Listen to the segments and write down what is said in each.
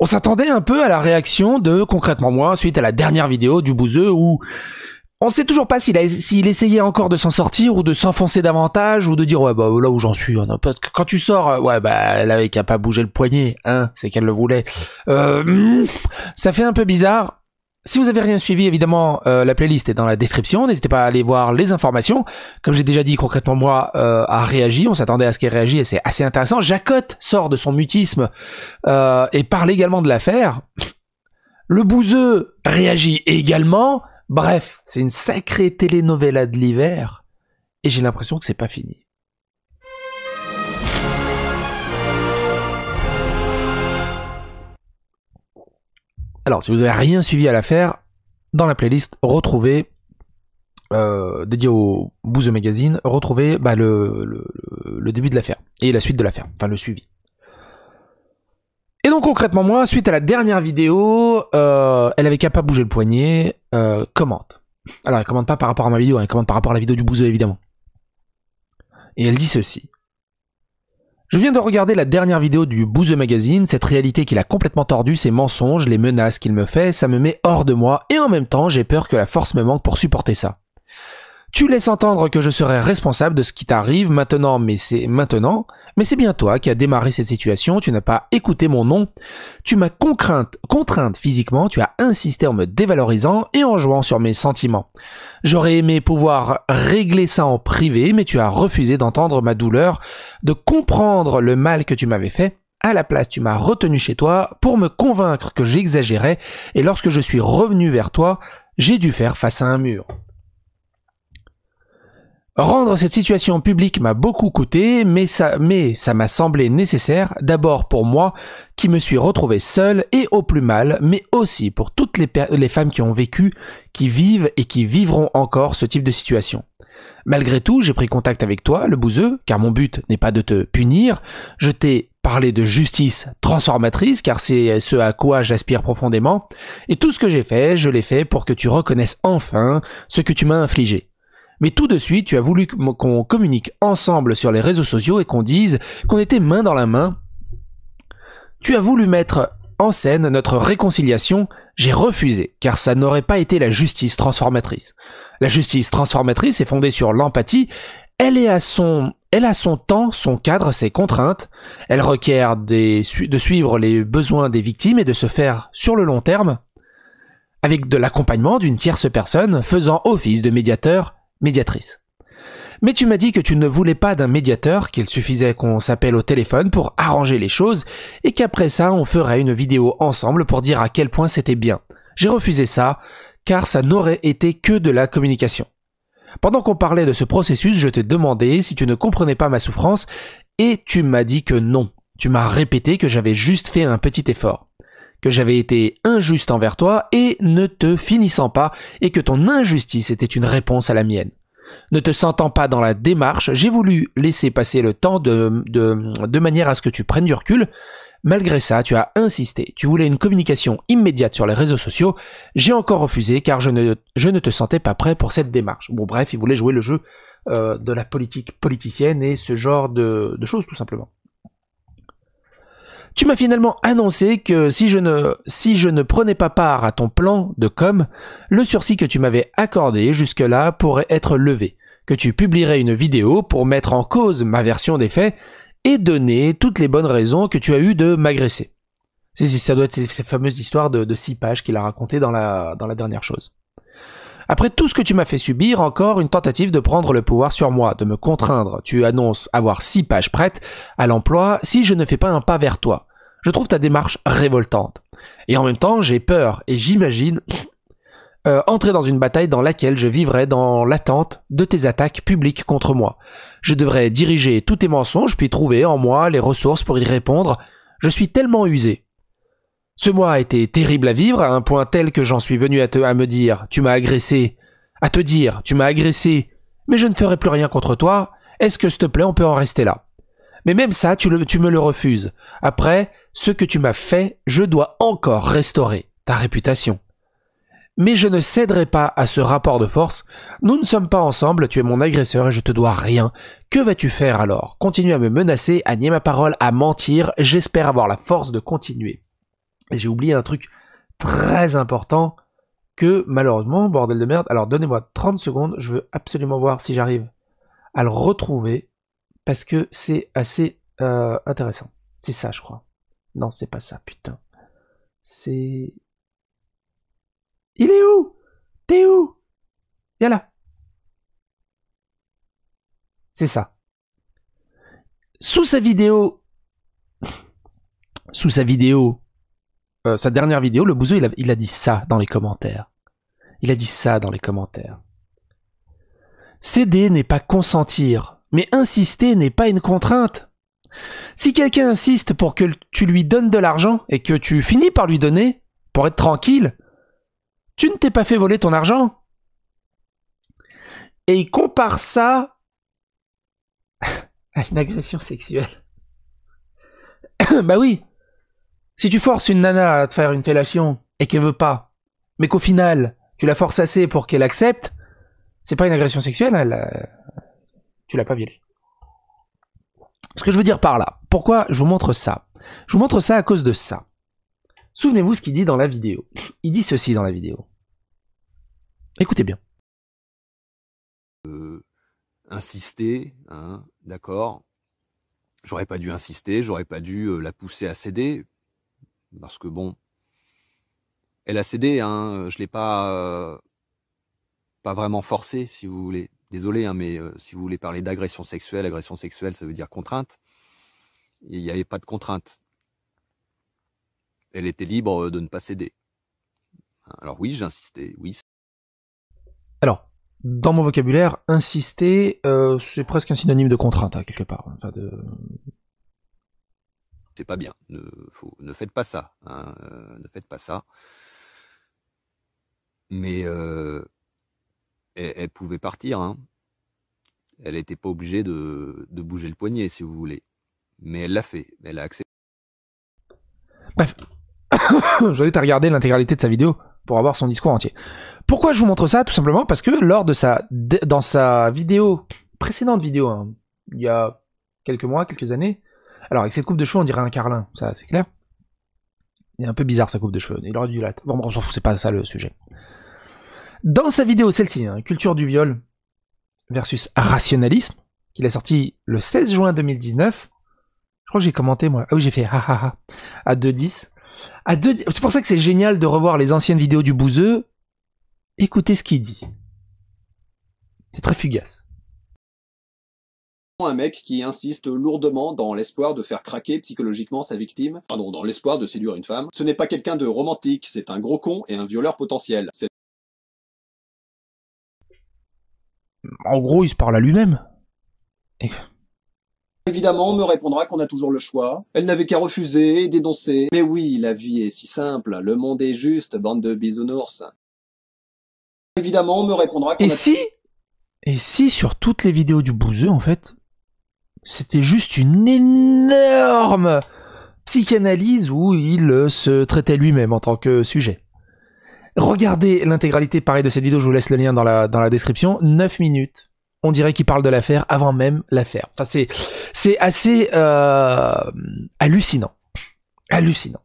on s'attendait un peu à la réaction de concrètement moi suite à la dernière vidéo du bouseux où on sait toujours pas s'il, a, essayait encore de s'en sortir ou de s'enfoncer davantage ou de dire ouais bah là où j'en suis on a pas... quand tu sors euh, ouais bah elle avait qu'à pas bouger le poignet hein c'est qu'elle le voulait euh, hmm, ça fait un peu bizarre si vous n'avez rien suivi, évidemment, euh, la playlist est dans la description. N'hésitez pas à aller voir les informations. Comme j'ai déjà dit, concrètement, moi, euh, a réagi. On s'attendait à ce qu'elle réagisse et c'est assez intéressant. Jacotte sort de son mutisme euh, et parle également de l'affaire. Le Bouzeux réagit également. Bref, c'est une sacrée telenovela de l'hiver. Et j'ai l'impression que c'est pas fini. Alors, si vous n'avez rien suivi à l'affaire, dans la playlist, retrouvez, dédié euh, dédiée au Bouse Magazine, retrouvez bah, le, début de l'affaire et la suite de l'affaire, enfin le suivi. Et donc concrètement, moi, suite à la dernière vidéo, euh, elle avait qu'à pas bouger le poignet, euh, commente. Alors, elle commente pas par rapport à ma vidéo, hein, elle commente par rapport à la vidéo du Bouzeux, évidemment. Et elle dit ceci. Je viens de regarder la dernière vidéo du Booze Magazine, cette réalité qu'il a complètement tordue, ses mensonges, les menaces qu'il me fait, ça me met hors de moi, et en même temps j'ai peur que la force me manque pour supporter ça. Tu laisses entendre que je serai responsable de ce qui t'arrive maintenant, mais c'est maintenant. Mais c'est bien toi qui as démarré cette situation, tu n'as pas écouté mon nom. Tu m'as contrainte, contrainte physiquement, tu as insisté en me dévalorisant et en jouant sur mes sentiments. J'aurais aimé pouvoir régler ça en privé, mais tu as refusé d'entendre ma douleur, de comprendre le mal que tu m'avais fait. À la place, tu m'as retenu chez toi pour me convaincre que j'exagérais, et lorsque je suis revenu vers toi, j'ai dû faire face à un mur. Rendre cette situation publique m'a beaucoup coûté, mais ça mais ça m'a semblé nécessaire, d'abord pour moi, qui me suis retrouvé seul et au plus mal, mais aussi pour toutes les, les femmes qui ont vécu, qui vivent et qui vivront encore ce type de situation. Malgré tout, j'ai pris contact avec toi, le bouseux, car mon but n'est pas de te punir, je t'ai parlé de justice transformatrice, car c'est ce à quoi j'aspire profondément, et tout ce que j'ai fait, je l'ai fait pour que tu reconnaisses enfin ce que tu m'as infligé. Mais tout de suite, tu as voulu qu'on communique ensemble sur les réseaux sociaux et qu'on dise qu'on était main dans la main. Tu as voulu mettre en scène notre réconciliation, j'ai refusé, car ça n'aurait pas été la justice transformatrice. La justice transformatrice est fondée sur l'empathie, elle est à son elle a son temps, son cadre, ses contraintes. Elle requiert de suivre les besoins des victimes et de se faire sur le long terme, avec de l'accompagnement d'une tierce personne faisant office de médiateur médiatrice. Mais tu m'as dit que tu ne voulais pas d'un médiateur, qu'il suffisait qu'on s'appelle au téléphone pour arranger les choses, et qu'après ça on ferait une vidéo ensemble pour dire à quel point c'était bien. J'ai refusé ça, car ça n'aurait été que de la communication. Pendant qu'on parlait de ce processus, je t'ai demandé si tu ne comprenais pas ma souffrance, et tu m'as dit que non. Tu m'as répété que j'avais juste fait un petit effort que j'avais été injuste envers toi et ne te finissant pas et que ton injustice était une réponse à la mienne. Ne te sentant pas dans la démarche, j'ai voulu laisser passer le temps de, de, manière à ce que tu prennes du recul. Malgré ça, tu as insisté, tu voulais une communication immédiate sur les réseaux sociaux, j'ai encore refusé car je ne, je ne te sentais pas prêt pour cette démarche. Bon bref, il voulait jouer le jeu euh, de la politique politicienne et ce genre de, de choses tout simplement. Tu m'as finalement annoncé que si je, ne, si je ne prenais pas part à ton plan de com, le sursis que tu m'avais accordé jusque-là pourrait être levé, que tu publierais une vidéo pour mettre en cause ma version des faits et donner toutes les bonnes raisons que tu as eues de m'agresser. Si, ça doit être cette fameuse histoire de, six pages qu'il a racontée dans la, dans la dernière chose. Après tout ce que tu m'as fait subir, encore une tentative de prendre le pouvoir sur moi, de me contraindre. Tu annonces avoir six pages prêtes à l'emploi si je ne fais pas un pas vers toi. Je trouve ta démarche révoltante. Et en même temps, j'ai peur et j'imagine euh, entrer dans une bataille dans laquelle je vivrai dans l'attente de tes attaques publiques contre moi. Je devrais diriger tous tes mensonges puis trouver en moi les ressources pour y répondre. Je suis tellement usé, ce mois a été terrible à vivre à un point tel que j'en suis venu à, te, à me dire tu m'as agressé, à te dire tu m'as agressé, mais je ne ferai plus rien contre toi, est-ce que s'il te plaît on peut en rester là Mais même ça, tu, le, tu me le refuses. Après, ce que tu m'as fait, je dois encore restaurer ta réputation mais je ne céderai pas à ce rapport de force. Nous ne sommes pas ensemble, tu es mon agresseur et je te dois rien. Que vas-tu faire alors Continue à me menacer, à nier ma parole, à mentir. J'espère avoir la force de continuer. Et j'ai oublié un truc très important que malheureusement, bordel de merde, alors donnez-moi 30 secondes, je veux absolument voir si j'arrive à le retrouver, parce que c'est assez euh, intéressant. C'est ça, je crois. Non, c'est pas ça, putain. C'est... Il est où T'es où Viens là. C'est ça. Sous sa vidéo... Sous sa vidéo euh, sa dernière vidéo, le Bouzou, il a, il a dit ça dans les commentaires. Il a dit ça dans les commentaires. Céder n'est pas consentir, mais insister n'est pas une contrainte. Si quelqu'un insiste pour que tu lui donnes de l'argent et que tu finis par lui donner, pour être tranquille, tu ne t'es pas fait voler ton argent. Et il compare ça à une agression sexuelle. bah oui, si tu forces une nana à te faire une fellation et qu'elle veut pas, mais qu'au final, tu la forces assez pour qu'elle accepte, c'est pas une agression sexuelle, elle, euh, tu l'as pas violée. Ce que je veux dire par là, pourquoi je vous montre ça Je vous montre ça à cause de ça. Souvenez-vous ce qu'il dit dans la vidéo. Il dit ceci dans la vidéo. Écoutez bien. Euh, insister, hein, d'accord. J'aurais pas dû insister, j'aurais pas dû euh, la pousser à céder, parce que bon, elle a cédé, je hein, je l'ai pas euh, pas vraiment forcé, si vous voulez. Désolé, hein, mais euh, si vous voulez parler d'agression sexuelle, agression sexuelle, ça veut dire contrainte. Il n'y avait pas de contrainte. Elle était libre euh, de ne pas céder. Alors oui, j'insistais, oui. Alors, dans mon vocabulaire, insister, c'est presque un synonyme de contrainte, hein, quelque part. Enfin, de c'est pas bien. Ne, faut, ne faites pas ça. Hein, euh, ne faites pas ça. Mais euh, elle, pouvait partir. Hein. Elle était pas obligée de, bouger le poignet, si vous voulez. Mais elle l'a fait. Elle a accepté. Bref. J'avais à regarder l'intégralité de sa vidéo pour avoir son discours entier. Pourquoi je vous montre ça Tout simplement parce que lors de sa, dans sa vidéo, précédente vidéo, hein, il y a quelques mois, quelques années, alors, avec cette coupe de cheveux, on dirait un carlin, ça, c'est clair. Il est un peu bizarre sa coupe de cheveux, il aurait dû la. Bon, on s'en fout, c'est pas ça le sujet. Dans sa vidéo, celle-ci, hein, Culture du viol versus rationalisme, qu'il a sorti le 16 juin 2019, je crois que j'ai commenté, moi. Ah oui, j'ai fait ha ha ha à 2.10. 2... C'est pour ça que c'est génial de revoir les anciennes vidéos du Bouzeux. Écoutez ce qu'il dit. C'est très fugace un mec qui insiste lourdement dans l'espoir de faire craquer psychologiquement sa victime, pardon, dans l'espoir de séduire une femme. Ce n'est pas quelqu'un de romantique, c'est un gros con et un violeur potentiel. En gros, il se parle à lui-même. Évidemment, on me répondra qu'on a toujours le choix. Elle n'avait qu'à refuser et dénoncer. Mais oui, la vie est si simple, le monde est juste, bande de bisounours. Évidemment, on me répondra qu'on Et si Et si sur toutes les vidéos du bouseux, en fait, c'était juste une énorme psychanalyse où il euh, se traitait lui-même en tant que sujet. Regardez l'intégralité pareil de cette vidéo, je vous laisse le lien dans la, dans la description. 9 minutes, on dirait qu'il parle de l'affaire avant même l'affaire. c'est, c'est assez euh, hallucinant. Hallucinant.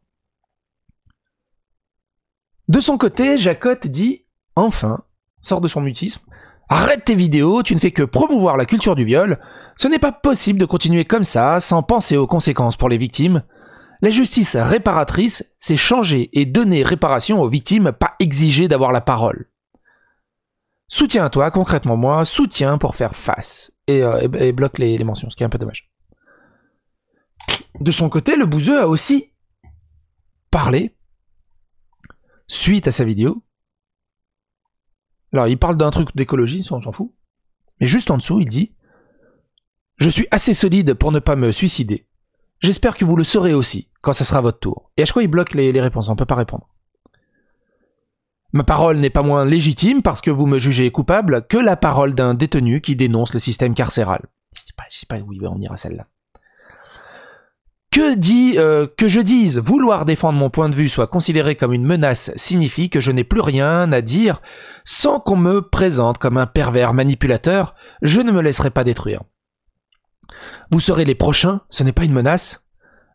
De son côté, Jacotte dit enfin, sort de son mutisme, Arrête tes vidéos, tu ne fais que promouvoir la culture du viol. Ce n'est pas possible de continuer comme ça, sans penser aux conséquences pour les victimes. La justice réparatrice, c'est changer et donner réparation aux victimes, pas exiger d'avoir la parole. Soutiens toi, concrètement moi, soutiens pour faire face. Euh, et, bloque les, les mentions, ce qui est un peu dommage. De son côté, le bouseux a aussi parlé, suite à sa vidéo, alors, il parle d'un truc d'écologie, ça on s'en fout. Mais juste en dessous, il dit Je suis assez solide pour ne pas me suicider. J'espère que vous le serez aussi quand ça sera votre tour. Et à chaque fois, il bloque les, réponses, on ne peut pas répondre. Ma parole n'est pas moins légitime parce que vous me jugez coupable que la parole d'un détenu qui dénonce le système carcéral. Je sais sais pas où il va en venir à celle-là. Que, dit, euh, que je dise vouloir défendre mon point de vue soit considéré comme une menace signifie que je n'ai plus rien à dire sans qu'on me présente comme un pervers manipulateur, je ne me laisserai pas détruire. Vous serez les prochains, ce n'est pas une menace.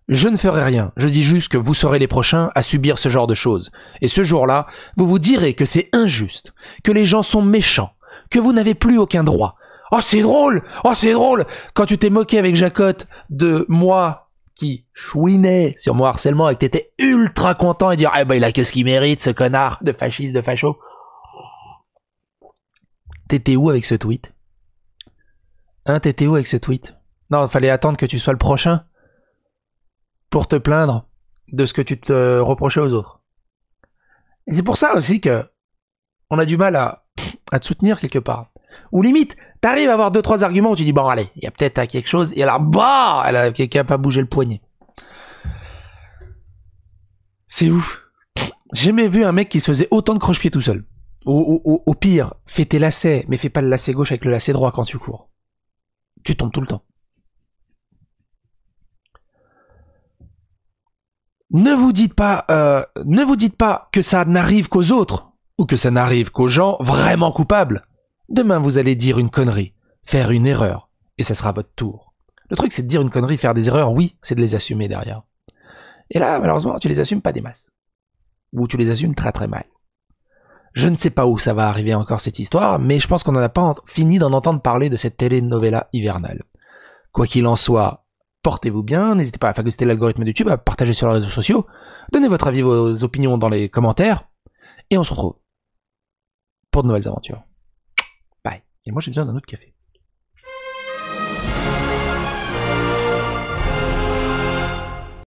Je ne ferai rien, je dis juste que vous serez les prochains à subir ce genre de choses. Et ce jour-là, vous vous direz que c'est injuste, que les gens sont méchants, que vous n'avez plus aucun droit. Oh c'est drôle Oh c'est drôle Quand tu t'es moqué avec Jacotte de moi qui chouinait sur mon harcèlement et que t'étais ultra content et dire eh ben il a que ce qu'il mérite ce connard de fasciste de facho t'étais où avec ce tweet hein t'étais où avec ce tweet non il fallait attendre que tu sois le prochain pour te plaindre de ce que tu te reprochais aux autres et c'est pour ça aussi que on a du mal à te soutenir quelque part ou limite, t'arrives à avoir deux trois arguments où tu dis bon allez, il y a peut-être quelque chose. Et alors bah, elle a quelqu'un pas bougé le poignet. C'est ouf. J'ai jamais vu un mec qui se faisait autant de croche tout seul. Au, au, pire, fais tes lacets, mais fais pas le lacet gauche avec le lacet droit quand tu cours. Tu tombes tout le temps. Ne vous dites pas, euh, ne vous dites pas que ça n'arrive qu'aux autres ou que ça n'arrive qu'aux gens vraiment coupables. Demain, vous allez dire une connerie, faire une erreur, et ça sera votre tour. Le truc, c'est de dire une connerie, faire des erreurs, oui, c'est de les assumer derrière. Et là, malheureusement, tu les assumes pas des masses. Ou tu les assumes très très mal. Je ne sais pas où ça va arriver encore cette histoire, mais je pense qu'on n'en a pas fini d'en entendre parler de cette telenovela hivernale. Quoi qu'il en soit, portez-vous bien, n'hésitez pas à goûter l'algorithme de YouTube, à partager sur les réseaux sociaux, donnez votre avis, vos opinions dans les commentaires, et on se retrouve pour de nouvelles aventures. Et moi j'ai besoin d'un autre café.